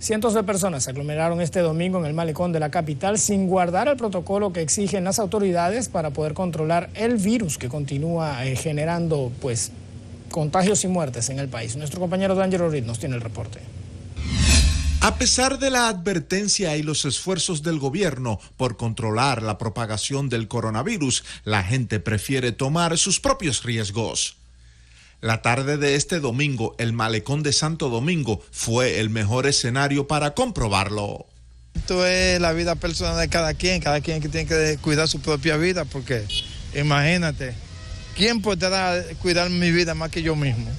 Cientos de personas se aglomeraron este domingo en el malecón de la capital sin guardar el protocolo que exigen las autoridades para poder controlar el virus que continúa eh, generando pues contagios y muertes en el país. Nuestro compañero D'Angelo Reed nos tiene el reporte. A pesar de la advertencia y los esfuerzos del gobierno por controlar la propagación del coronavirus, la gente prefiere tomar sus propios riesgos. La tarde de este domingo, el malecón de Santo Domingo fue el mejor escenario para comprobarlo. Esto es la vida personal de cada quien, cada quien que tiene que cuidar su propia vida, porque imagínate, ¿quién podrá cuidar mi vida más que yo mismo?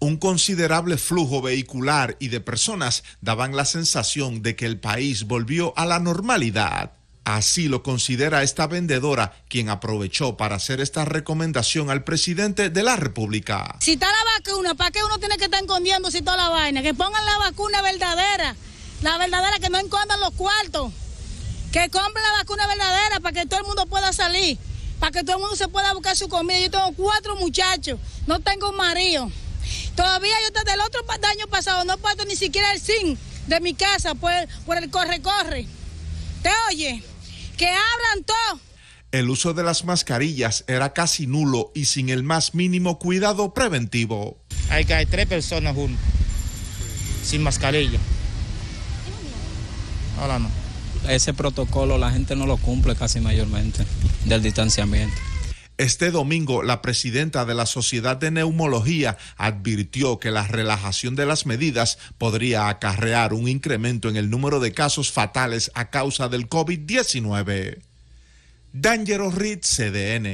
Un considerable flujo vehicular y de personas daban la sensación de que el país volvió a la normalidad. Así lo considera esta vendedora, quien aprovechó para hacer esta recomendación al presidente de la República. Si está la vacuna, ¿para qué uno tiene que estar escondiendo si toda la vaina? Que pongan la vacuna verdadera, la verdadera que no escondan los cuartos, que compren la vacuna verdadera para que todo el mundo pueda salir, para que todo el mundo se pueda buscar su comida. Yo tengo cuatro muchachos, no tengo un marido. Todavía yo desde el otro año pasado no puedo ni siquiera el zinc de mi casa por el corre-corre. ¿Te oye? ¡Que hablan todos! El uso de las mascarillas era casi nulo y sin el más mínimo cuidado preventivo. Hay que hay tres personas juntas, sin mascarilla. Ahora no. Ese protocolo la gente no lo cumple casi mayormente del distanciamiento. Este domingo, la presidenta de la Sociedad de Neumología advirtió que la relajación de las medidas podría acarrear un incremento en el número de casos fatales a causa del COVID-19. Dangerous Reed, CDN.